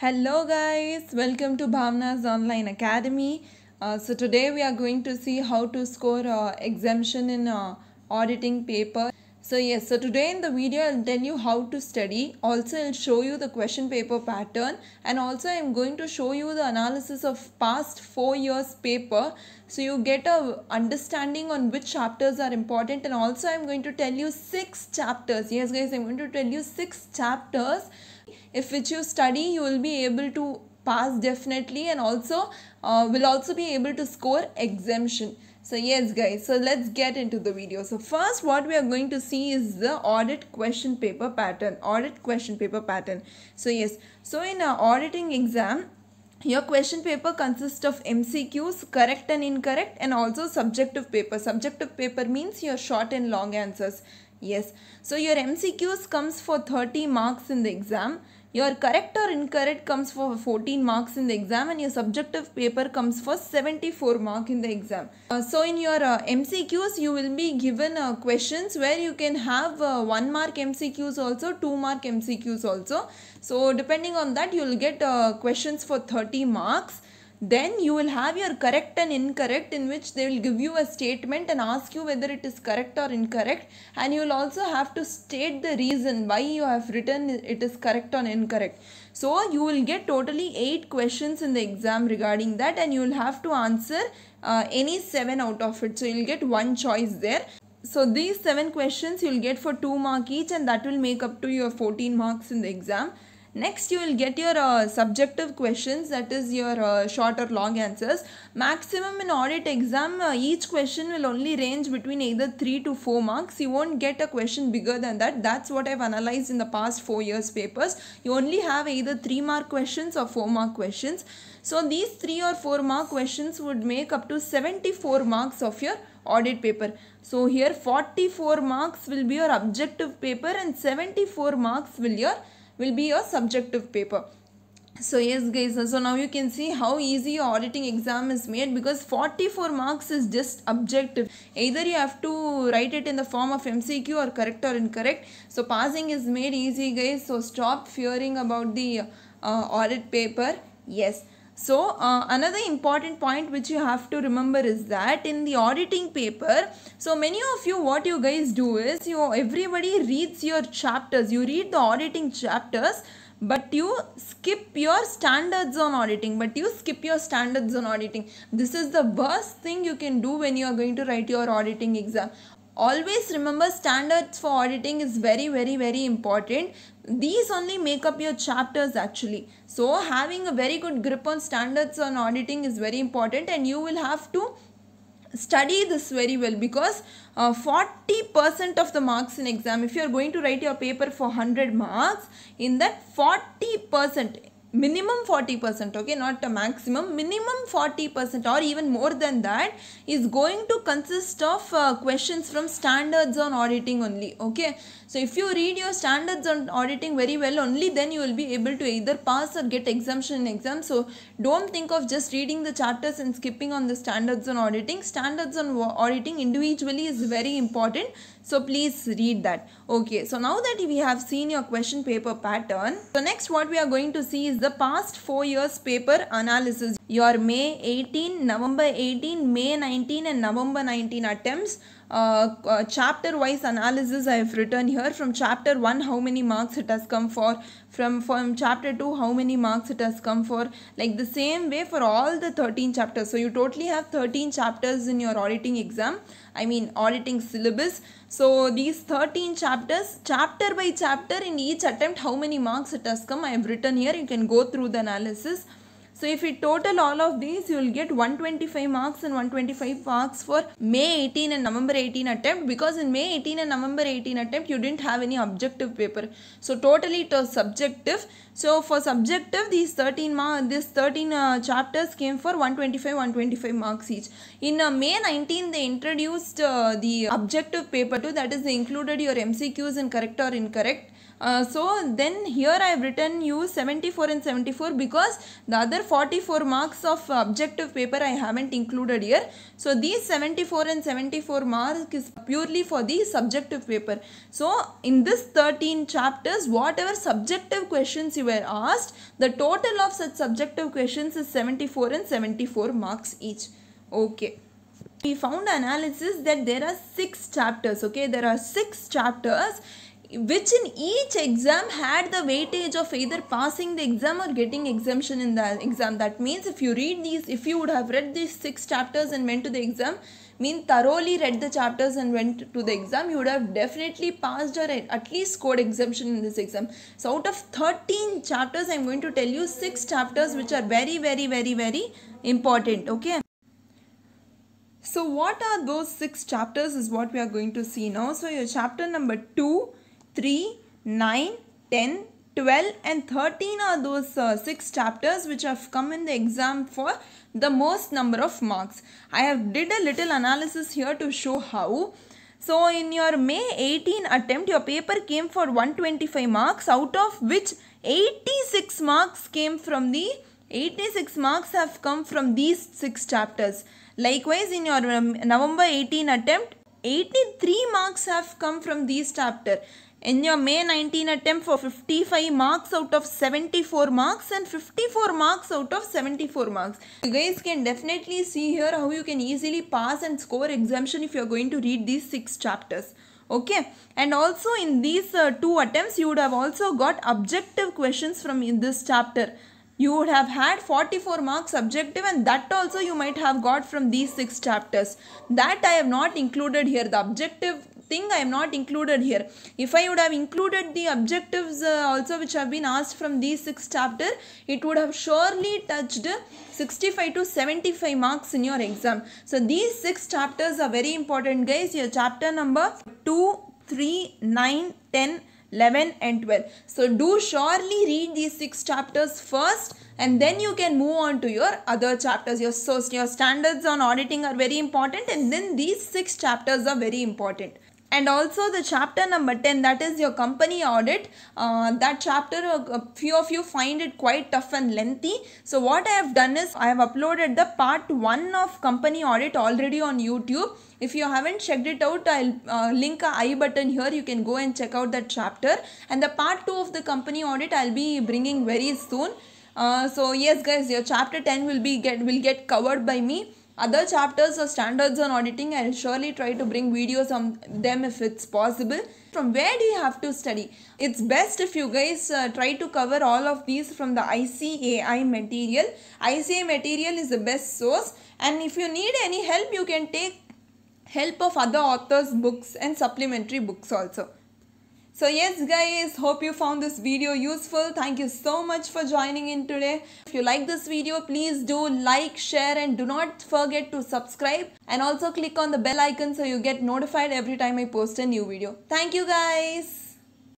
Hello guys, welcome to Bhavna's Online Academy. Uh, so today we are going to see how to score uh, exemption in uh, auditing paper. So yes, so today in the video I'll tell you how to study. Also I'll show you the question paper pattern and also I'm going to show you the analysis of past 4 years paper. So you get a understanding on which chapters are important and also I'm going to tell you 6 chapters. Yes guys, I'm going to tell you 6 chapters if which you study you will be able to pass definitely and also uh, will also be able to score exemption so yes guys, so let's get into the video. So first what we are going to see is the audit question paper pattern, audit question paper pattern. So yes, so in our auditing exam, your question paper consists of MCQs, correct and incorrect and also subjective paper. Subjective paper means your short and long answers. Yes, so your MCQs comes for 30 marks in the exam your correct or incorrect comes for 14 marks in the exam and your subjective paper comes for 74 mark in the exam. Uh, so in your uh, MCQs, you will be given uh, questions where you can have uh, 1 mark MCQs also, 2 mark MCQs also. So depending on that, you will get uh, questions for 30 marks then you will have your correct and incorrect in which they will give you a statement and ask you whether it is correct or incorrect and you will also have to state the reason why you have written it is correct or incorrect. So you will get totally 8 questions in the exam regarding that and you will have to answer uh, any 7 out of it. So you will get one choice there. So these 7 questions you will get for 2 mark each and that will make up to your 14 marks in the exam. Next you will get your uh, subjective questions that is your uh, short or long answers. Maximum in audit exam uh, each question will only range between either 3 to 4 marks. You won't get a question bigger than that. That's what I've analyzed in the past 4 years papers. You only have either 3 mark questions or 4 mark questions. So these 3 or 4 mark questions would make up to 74 marks of your audit paper. So here 44 marks will be your objective paper and 74 marks will your will be your subjective paper so yes guys so now you can see how easy your auditing exam is made because 44 marks is just objective either you have to write it in the form of mcq or correct or incorrect so passing is made easy guys so stop fearing about the uh, audit paper yes so uh, another important point which you have to remember is that in the auditing paper, so many of you what you guys do is you everybody reads your chapters, you read the auditing chapters but you skip your standards on auditing but you skip your standards on auditing this is the worst thing you can do when you are going to write your auditing exam always remember standards for auditing is very very very important these only make up your chapters actually so having a very good grip on standards on auditing is very important and you will have to study this very well because 40% uh, of the marks in exam if you are going to write your paper for 100 marks in that 40% minimum 40% okay not a maximum minimum 40% or even more than that is going to consist of uh, questions from standards on auditing only okay so if you read your standards on auditing very well only then you will be able to either pass or get exemption in exam so don't think of just reading the chapters and skipping on the standards on auditing standards on auditing individually is very important so please read that okay so now that we have seen your question paper pattern so next what we are going to see is the the past 4 years paper analysis. Your May 18, November 18, May 19 and November 19 attempts. Uh, uh, chapter wise analysis I have written here from chapter 1 how many marks it has come for from from chapter 2 how many marks it has come for like the same way for all the 13 chapters so you totally have 13 chapters in your auditing exam i mean auditing syllabus so these 13 chapters chapter by chapter in each attempt how many marks it has come i have written here you can go through the analysis so if we total all of these, you will get 125 marks and 125 marks for May 18 and November 18 attempt because in May 18 and November 18 attempt, you didn't have any objective paper. So totally it was subjective. So for subjective, these 13 marks, these 13 uh, chapters came for 125, 125 marks each. In uh, May 19, they introduced uh, the objective paper too. That is, they included your MCQs in correct or incorrect. Uh, so then here I have written you 74 and 74 because the other 44 marks of objective paper I haven't included here. So these 74 and 74 marks is purely for the subjective paper. So in this 13 chapters whatever subjective questions you were asked the total of such subjective questions is 74 and 74 marks each. Okay we found analysis that there are six chapters okay there are six chapters which in each exam had the weightage of either passing the exam or getting exemption in the exam that means if you read these if you would have read these six chapters and went to the exam mean thoroughly read the chapters and went to the exam you would have definitely passed or at least scored exemption in this exam so out of 13 chapters i'm going to tell you six chapters which are very very very very important okay so what are those six chapters is what we are going to see now so your chapter number 2 3, 9, 10, 12 and 13 are those uh, 6 chapters which have come in the exam for the most number of marks. I have did a little analysis here to show how. So in your May 18 attempt your paper came for 125 marks out of which 86 marks came from the 86 marks have come from these 6 chapters. Likewise in your um, November 18 attempt 83 marks have come from these chapter in your May 19 attempt for 55 marks out of 74 marks and 54 marks out of 74 marks. You guys can definitely see here how you can easily pass and score exemption if you are going to read these 6 chapters okay and also in these uh, two attempts you would have also got objective questions from this chapter you would have had 44 marks objective and that also you might have got from these six chapters that i have not included here the objective thing I am not included here. If I would have included the objectives uh, also which have been asked from these six chapter, it would have surely touched 65 to 75 marks in your exam. So these six chapters are very important guys. Your chapter number 2, 3, 9, 10, 11 and 12. So do surely read these six chapters first and then you can move on to your other chapters. Your, so your standards on auditing are very important and then these six chapters are very important and also the chapter number 10 that is your company audit uh, that chapter a uh, few of you find it quite tough and lengthy so what i have done is i have uploaded the part 1 of company audit already on youtube if you haven't checked it out i'll uh, link a i button here you can go and check out that chapter and the part 2 of the company audit i'll be bringing very soon uh, so yes guys your chapter 10 will be get will get covered by me other chapters or standards on auditing, I'll surely try to bring videos on them if it's possible. From where do you have to study? It's best if you guys uh, try to cover all of these from the ICAI material. ICAI material is the best source and if you need any help, you can take help of other authors' books and supplementary books also. So yes guys, hope you found this video useful. Thank you so much for joining in today. If you like this video, please do like, share and do not forget to subscribe and also click on the bell icon so you get notified every time I post a new video. Thank you guys.